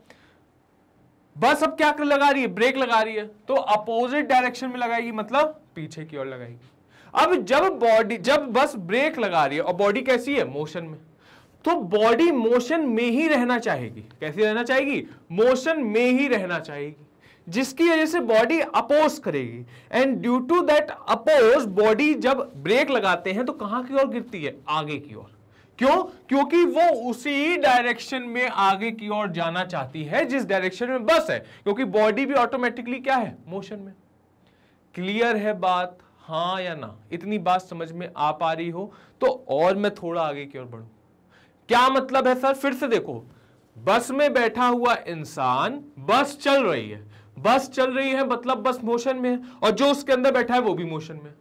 बस अब क्या लगा रही है ब्रेक लगा रही है तो अपोजिट डायरेक्शन में लगाएगी मतलब पीछे की ओर लगाएगी अब जब बॉडी जब बस ब्रेक लगा रही है और बॉडी कैसी है मोशन में तो बॉडी मोशन में ही रहना चाहेगी कैसी रहना चाहेगी मोशन में ही रहना चाहेगी जिसकी वजह से बॉडी अपोज करेगी and due to that oppose body जब ब्रेक लगाते हैं तो कहां की ओर गिरती है आगे की ओर क्यों क्योंकि वो उसी डायरेक्शन में आगे की ओर जाना चाहती है जिस डायरेक्शन में बस है क्योंकि बॉडी भी ऑटोमेटिकली क्या है मोशन में क्लियर है बात हाँ या ना इतनी बात समझ में आ पा रही हो तो और मैं थोड़ा आगे की ओर बढ़ू क्या मतलब है सर फिर से देखो बस में बैठा हुआ इंसान बस चल रही है बस चल रही है मतलब बस मोशन में है और जो उसके अंदर बैठा है वो भी मोशन में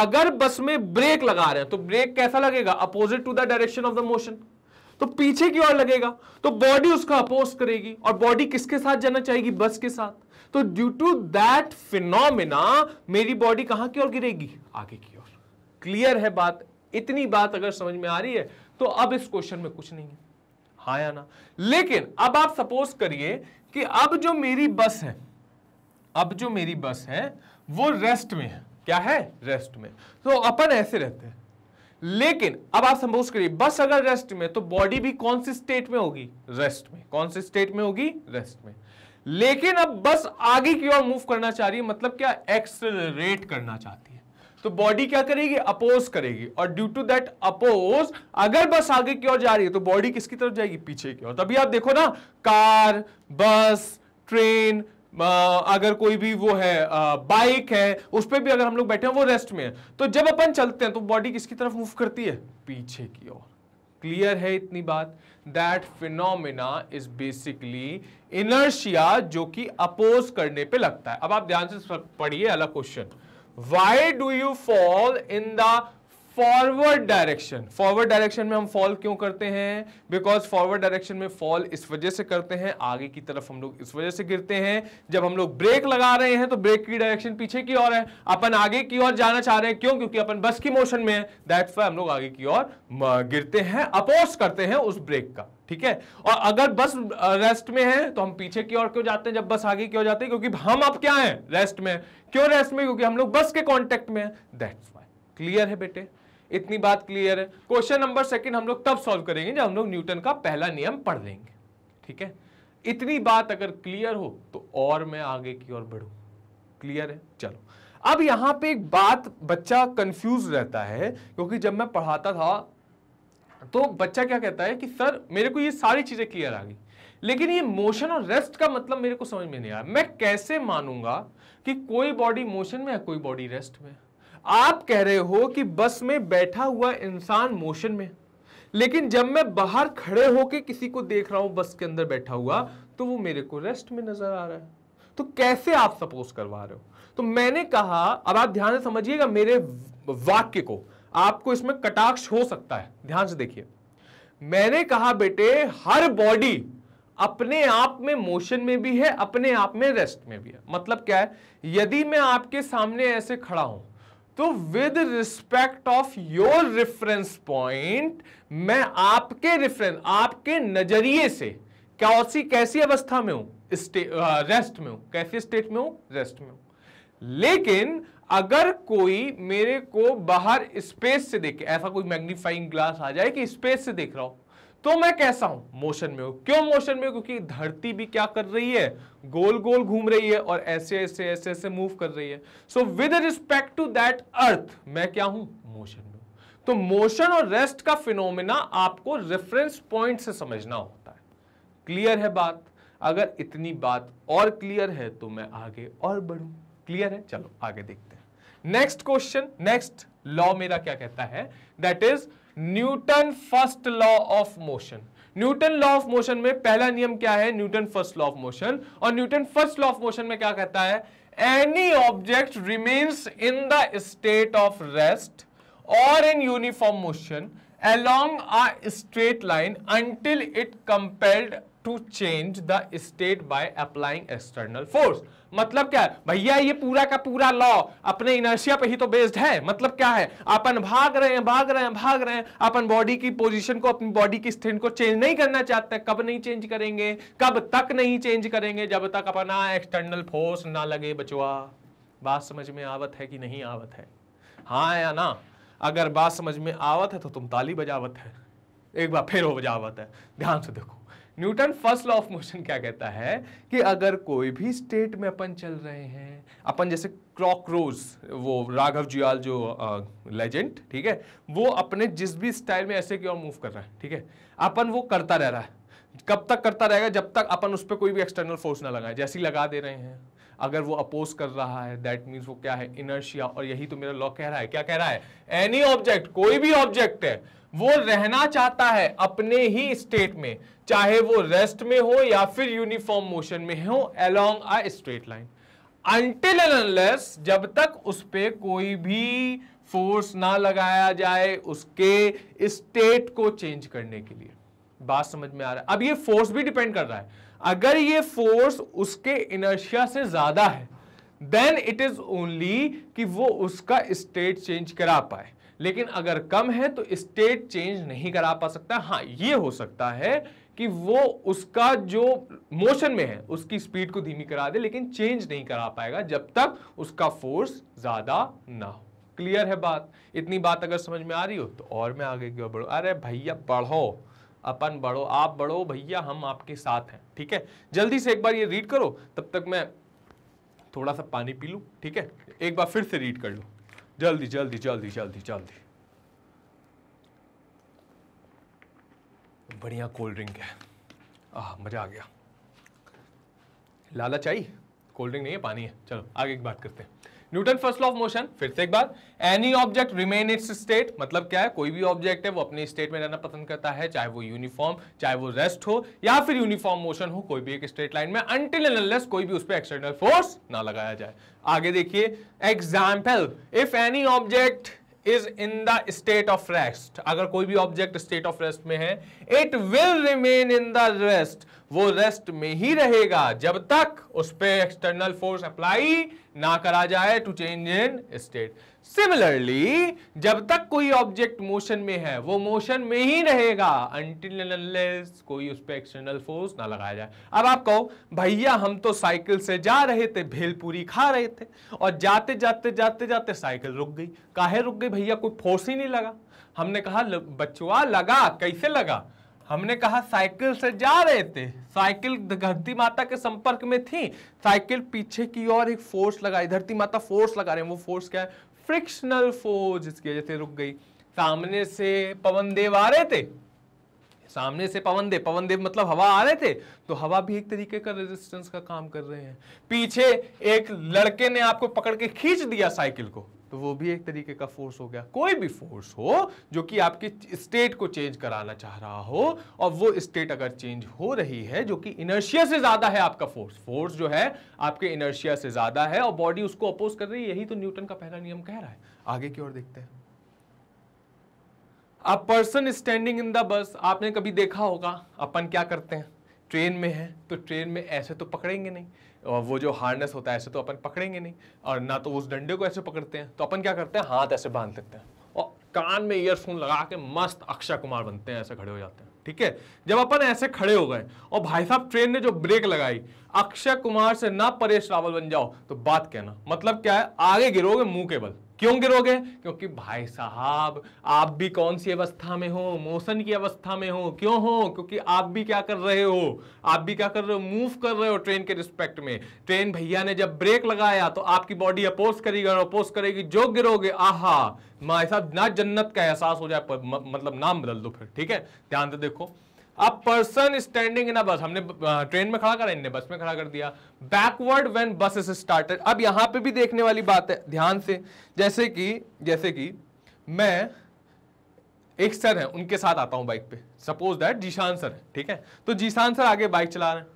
अगर बस में ब्रेक लगा रहे हैं तो ब्रेक कैसा लगेगा opposite to the direction of the motion तो पीछे की ओर लगेगा तो बॉडी उसका अपोज करेगी और बॉडी किसके साथ जाना चाहेगी बस के साथ तो ड्यू टू दैट फिनोमिना मेरी बॉडी कहां की ओर गिरेगी आगे की ओर क्लियर है बात इतनी बात अगर समझ में आ रही है तो अब इस क्वेश्चन में कुछ नहीं है हा या ना लेकिन अब आप सपोज करिए कि अब जो मेरी बस है अब जो मेरी बस है वो रेस्ट में है क्या है रेस्ट में तो अपन ऐसे रहते हैं लेकिन अब आप सपोज करिए बस अगर रेस्ट में तो बॉडी भी कौन सी स्टेट में होगी रेस्ट में कौन सी स्टेट में होगी रेस्ट में लेकिन अब बस आगे की ओर मूव करना चाह रही है मतलब क्या एक्सलरेट करना चाहती है तो बॉडी क्या करेगी अपोज करेगी और ड्यू टू दैट अपोज अगर बस आगे की ओर जा रही है तो बॉडी किसकी तरफ जाएगी पीछे की ओर तभी आप देखो ना कार बस ट्रेन अगर कोई भी वो है बाइक है उस पर भी अगर हम लोग बैठे हैं वो रेस्ट में है तो जब अपन चलते हैं तो बॉडी किसकी तरफ मूव करती है पीछे की ओर क्लियर है इतनी बात that phenomena is basically inertia जो कि अपोज करने पे लगता है अब आप ध्यान से पढ़िए अलग question why do you fall in the forward direction forward direction में हम फॉल क्यों करते हैं बिकॉज फॉरवर्ड डायरेक्शन में फॉल इस वजह से करते हैं आगे की तरफ हम लोग इस वजह से गिरते हैं जब हम लोग ब्रेक लगा रहे हैं तो ब्रेक की डायरेक्शन पीछे की ओर है अपन आगे की ओर जाना चाह रहे हैं क्यों क्योंकि अपन बस की मोशन में है दैट वाई हम लोग आगे की ओर गिरते हैं अपोज करते हैं उस ब्रेक का ठीक है और अगर बस रेस्ट में है तो हम पीछे की ओर क्यों जाते हैं जब बस आगे की ओर जाते हैं क्योंकि हम अब क्या है रेस्ट में क्यों रेस्ट में क्योंकि हम लोग बस के कॉन्टेक्ट में है दैट्स वाई क्लियर है बेटे इतनी बात क्लियर है क्वेश्चन नंबर सेकंड हम लोग तब सॉल्व करेंगे जब हम लोग न्यूटन का पहला नियम पढ़ लेंगे ठीक है इतनी बात अगर क्लियर हो तो और मैं आगे की ओर बढ़ू क्लियर है चलो अब यहां पे एक बात बच्चा कंफ्यूज रहता है क्योंकि जब मैं पढ़ाता था तो बच्चा क्या कहता है कि सर मेरे को ये सारी चीज़ें क्लियर आ गई लेकिन ये मोशन और रेस्ट का मतलब मेरे को समझ में नहीं आया मैं कैसे मानूंगा कि कोई बॉडी मोशन में है कोई बॉडी रेस्ट में है आप कह रहे हो कि बस में बैठा हुआ इंसान मोशन में लेकिन जब मैं बाहर खड़े होके किसी को देख रहा हूं बस के अंदर बैठा हुआ तो वो मेरे को रेस्ट में नजर आ रहा है तो कैसे आप सपोज करवा रहे हो तो मैंने कहा अब आप ध्यान से समझिएगा मेरे वाक्य को आपको इसमें कटाक्ष हो सकता है ध्यान से देखिए मैंने कहा बेटे हर बॉडी अपने आप में मोशन में भी है अपने आप में रेस्ट में भी है मतलब क्या है यदि मैं आपके सामने ऐसे खड़ा हूं तो with respect of your reference point मैं आपके रेफरेंस आपके नजरिए से सी कैसी अवस्था में हूं रेस्ट में हूं कैसी स्टेट में हूं रेस्ट में हूं लेकिन अगर कोई मेरे को बाहर स्पेस से देखे ऐसा कोई मैग्नीफाइंग ग्लास आ जाए कि स्पेस से देख रहा हूं तो मैं कैसा हूं मोशन में हूं क्यों मोशन में क्योंकि धरती भी क्या कर रही है गोल गोल घूम रही है और ऐसे ऐसे ऐसे ऐसे मूव कर रही है so with respect to that earth मैं क्या हूं मोशन में तो मोशन और रेस्ट का फिनोमिना आपको रेफरेंस पॉइंट से समझना होता है क्लियर है बात अगर इतनी बात और क्लियर है तो मैं आगे और बढ़ू क्लियर है चलो आगे देखते हैं नेक्स्ट क्वेश्चन नेक्स्ट लॉ मेरा क्या कहता है that is Newton first law of motion Newton law of motion में पहला नियम क्या है Newton first law of motion और Newton first law of motion में क्या कहता है any object remains in the state of rest और in uniform motion along a straight line until it compelled to change the state by applying external force मतलब क्या है भैया ये पूरा का पूरा लॉ अपने इनर्शिया पे ही तो बेस्ड है मतलब क्या है अपन भाग रहे हैं भाग रहे हैं भाग रहे हैं अपन बॉडी की पोजीशन को अपनी बॉडी की स्थिति को चेंज नहीं करना चाहते कब नहीं चेंज करेंगे कब तक नहीं चेंज करेंगे जब तक अपना एक्सटर्नल फोर्स ना लगे बचवा बात समझ में आवत है कि नहीं आवत है हाँ या ना अगर बात समझ में आवत है तो तुम ताली बजावत है एक बार फिर हो बजावत है ध्यान से देखो Newton first law of motion क्या कहता है कि अगर कोई भी स्टेट में अपन चल रहे हैं अपन जैसे क्रॉकरोज वो राघव जुयाल जो लेजेंड ठीक है वो अपने जिस भी स्टाइल में ऐसे की ओर मूव कर रहा है ठीक है अपन वो करता रह रहा है कब तक करता रहेगा जब तक अपन उस पर कोई भी एक्सटर्नल फोर्स ना लगाए जैसे लगा दे रहे हैं अगर वो अपोज कर रहा है दैट मीन्स वो क्या है इनर्शिया और यही तो मेरा लॉ कह रहा है क्या कह रहा है एनी ऑब्जेक्ट कोई भी ऑब्जेक्ट है वो रहना चाहता है अपने ही स्टेट में चाहे वो रेस्ट में हो या फिर यूनिफॉर्म मोशन में हो along a straight line until unless जब तक उस पर कोई भी फोर्स ना लगाया जाए उसके स्टेट को चेंज करने के लिए बात समझ में आ रहा है अब ये फोर्स भी डिपेंड कर रहा है अगर ये फोर्स उसके इनर्शिया से ज़्यादा है देन इट इज़ ओनली कि वो उसका स्टेट चेंज करा पाए लेकिन अगर कम है तो स्टेट चेंज नहीं करा पा सकता हाँ ये हो सकता है कि वो उसका जो मोशन में है उसकी स्पीड को धीमी करा दे लेकिन चेंज नहीं करा पाएगा जब तक उसका फोर्स ज़्यादा ना हो क्लियर है बात इतनी बात अगर समझ में आ रही हो तो और मैं आगे की बढ़ो अरे भैया पढ़ो अपन बढ़ो आप बढ़ो भैया हम आपके साथ हैं ठीक है जल्दी से एक बार ये रीड करो तब तक मैं थोड़ा सा पानी पी लूँ ठीक है एक बार फिर से रीड कर लो जल्दी जल्दी जल्दी जल्दी जल्दी बढ़िया कोल्ड ड्रिंक है आ मज़ा आ गया लाला चाहिए कोल्ड ड्रिंक नहीं है पानी है चलो आगे एक बात करते हैं Newton first law of motion फिर से एक बार any object remain its state मतलब क्या है कोई भी ऑब्जेक्ट है वो अपने स्टेट में रहना पसंद करता है चाहे वो यूनिफॉर्म चाहे वो रेस्ट हो या फिर यूनिफॉर्म मोशन हो कोई भी एक स्ट्रेट लाइन में अनटिल अनलेस कोई भी उस पर एक्सटर्नल फोर्स ना लगाया जाए आगे देखिए example if any object is in the state of rest अगर कोई भी ऑब्जेक्ट स्टेट ऑफ रेस्ट में है it will remain in the rest वो रेस्ट में ही रहेगा जब तक उस पर एक्सटर्नल फोर्स अप्लाई ना करा जाए to change in state similarly जब तक कोई ऑब्जेक्ट मोशन में है वो मोशन में ही रहेगा अनटिल कोई उस पर एक्सटर्नल फोर्स ना लगाया जाए अब आप कहो भैया हम तो साइकिल से जा रहे थे भेलपूरी खा रहे थे और जाते जाते जाते जाते साइकिल रुक गई काहे रुक गई भैया कोई फोर्स ही नहीं लगा हमने कहा बचुआ लगा कैसे लगा हमने कहा साइकिल से जा रहे थे साइकिल धरती माता के संपर्क में थी साइकिल पीछे की ओर एक फोर्स लगाई धरती माता फोर्स लगा रहे हैं वो फोर्स क्या है फ्रिक्शनल फोर्स जिसकी वजह से रुक गई सामने से पवन देव आ रहे थे सामने से पवन देव पवन देव मतलब हवा आ रहे थे तो हवा भी एक तरीके का रेजिस्टेंस का काम कर रहे हैं पीछे एक लड़के ने आपको पकड़ के खींच दिया साइकिल को तो वो भी एक तरीके का फोर्स हो गया कोई भी फोर्स हो जो कि आपके स्टेट को चेंज कराना चाह रहा हो और वो स्टेट अगर चेंज हो रही है जो कि इनर्शिया से ज्यादा है आपका फोर्स फोर्स जो है आपके इनर्शिया से ज्यादा है और बॉडी उसको अपोज कर रही है यही तो न्यूटन का पहला नियम कह रहा है आगे की ओर देखते हैं a person standing in the bus आपने कभी देखा होगा अपन क्या करते हैं ट्रेन में है तो ट्रेन में ऐसे तो पकड़ेंगे नहीं और वो जो हार्नेस होता है ऐसे तो अपन पकड़ेंगे नहीं और ना तो उस डंडे को ऐसे पकड़ते हैं तो अपन क्या करते हैं हाथ ऐसे बांध देते हैं और कान में ईयरफोन लगा के मस्त अक्षय कुमार बनते हैं ऐसे खड़े हो जाते हैं ठीक है जब अपन ऐसे खड़े हो गए और भाई साहब ट्रेन ने जो ब्रेक लगाई अक्षय कुमार से ना परेश रावल बन जाओ तो बात कहना मतलब क्या है आगे गिरोगे मुंह के बल क्यों गिरोगे क्योंकि भाई साहब आप भी कौन सी अवस्था में हो मोशन की अवस्था में हो क्यों हो क्योंकि आप भी क्या कर रहे हो आप भी क्या कर रहे हो मूव कर रहे हो ट्रेन के रिस्पेक्ट में ट्रेन भैया ने जब ब्रेक लगाया तो आपकी बॉडी अपोज करेगी और अपोज करेगी जो गिरोगे आहा माए साहब ना जन्नत का एहसास हो जाए मतलब नाम बदल दो फिर ठीक है ध्यान से देखो अब पर्सन स्टैंडिंग इन अ बस हमने ट्रेन में खड़ा करा इनने बस में खड़ा कर दिया backward when bus is started अब यहां पे भी देखने वाली बात है ध्यान से जैसे कि जैसे कि मैं एक सर है उनके साथ आता हूं बाइक पे सपोज दैट जीशान सर है ठीक है तो जीशान सर आगे बाइक चला रहे हैं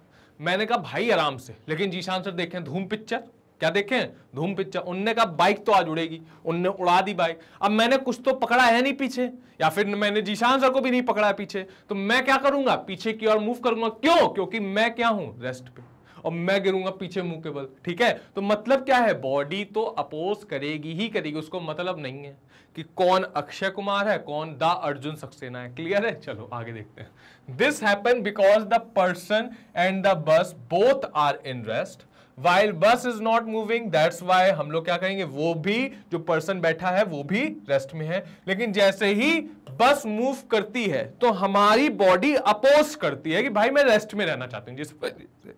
मैंने कहा भाई आराम से लेकिन जीशान सर देखें धूम पिक्चर क्या देखें धूम पिक्चर उनने कहा बाइक तो आज उड़ेगी उनने उड़ा दी बाइक अब मैंने कुछ तो पकड़ा है नहीं पीछे या फिर मैंने जीशान सर को भी नहीं पकड़ा है पीछे तो मैं क्या करूंगा पीछे की ओर मूव करूंगा क्यों क्योंकि मैं क्या हूं रेस्ट पे और मैं गिरूंगा पीछे मुंह के बल ठीक है तो मतलब क्या है बॉडी तो अपोज करेगी ही करेगी उसको मतलब नहीं है कि कौन अक्षय कुमार है कौन द अर्जुन सक्सेना है क्लियर है चलो आगे देखते हैं this happen because the person and the bus both are in rest while bus is not moving that's why हम लोग क्या करेंगे वो भी जो पर्सन बैठा है वो भी रेस्ट में है लेकिन जैसे ही बस मूव करती है तो हमारी बॉडी अपोज करती है कि भाई मैं रेस्ट में रहना चाहती हूँ जिस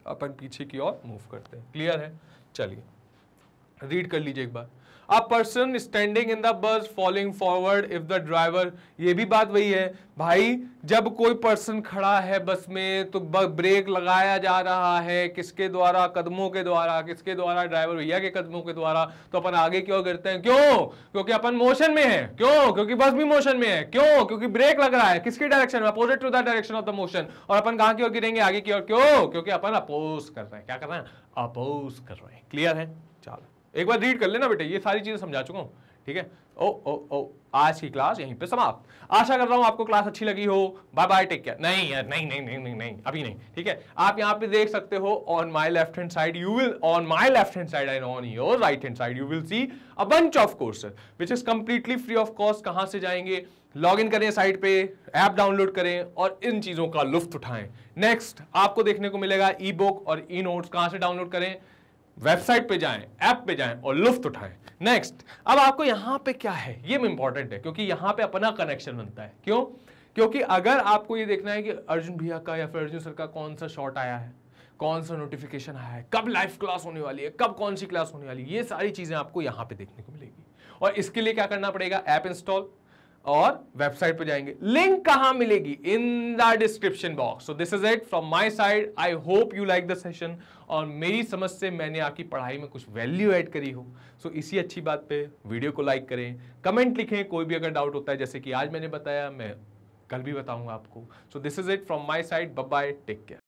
अपन पीछे की ओर मूव करते हैं क्लियर है चलिए रीड कर लीजिए एक बार a person standing in the bus following forward if the driver ये भी बात वही है भाई जब कोई पर्सन खड़ा है बस में तो ब्रेक लगाया जा रहा है किसके द्वारा कदमों के द्वारा किसके द्वारा ड्राइवर भैया के कदमों के द्वारा तो अपन आगे क्यों गिरते हैं क्यों क्योंकि अपन मोशन में है क्यों क्योंकि बस भी मोशन में है क्यों क्योंकि ब्रेक लग रहा है किसके डायरेक्शन में opposite to the direction of the motion और अपन कहा क्यों गिरेंगे आगे की ओर क्यों क्योंकि अपन अपोज कर रहे हैं क्या कर रहे हैं अपोज कर रहे हैं क्लियर है चलो एक बार रीड कर लेना बेटे ये सारी चीज़ें समझा चुका हूँ ठीक है ओ ओ ओ आज की क्लास यहीं पे समाप्त आशा कर रहा हूँ आपको क्लास अच्छी लगी हो बाय बाय टेक केयर नहीं यार नहीं नहीं नहीं नहीं नहीं अभी नहीं ठीक है आप यहाँ पे देख सकते हो on my left hand side you will on my left hand side and on your right hand side you will see a bunch of course which is completely free of cost कहाँ से जाएंगे log in करें site पे app download करें और इन चीज़ों का लुफ्त उठाएं नेक्स्ट आपको देखने को मिलेगा ई बुक और ई नोट्स कहाँ से डाउनलोड करें वेबसाइट पे जाएं ऐप पे जाएं और लुफ्त उठाएं नेक्स्ट अब आपको यहां पे क्या है ये इंपॉर्टेंट है क्योंकि यहां पे अपना कनेक्शन बनता है क्यों क्योंकि अगर आपको ये देखना है कि अर्जुन भैया का या फिर अर्जुन सर का कौन सा शॉट आया है कौन सा नोटिफिकेशन आया है कब लाइव क्लास होने वाली है कब कौन सी क्लास होने वाली है ये सारी चीज़ें आपको यहां पे देखने को मिलेगी और इसके लिए क्या करना पड़ेगा ऐप इंस्टॉल और वेबसाइट पर जाएंगे लिंक कहां मिलेगी in the description box so this is it from my side I hope you like the session और मेरी समझ से मैंने आपकी पढ़ाई में कुछ वैल्यू ऐड करी हो सो so, इसी अच्छी बात पे वीडियो को लाइक करें कमेंट लिखें कोई भी अगर डाउट होता है जैसे कि आज मैंने बताया मैं कल भी बताऊंगा आपको so this is it from my side bye bye take care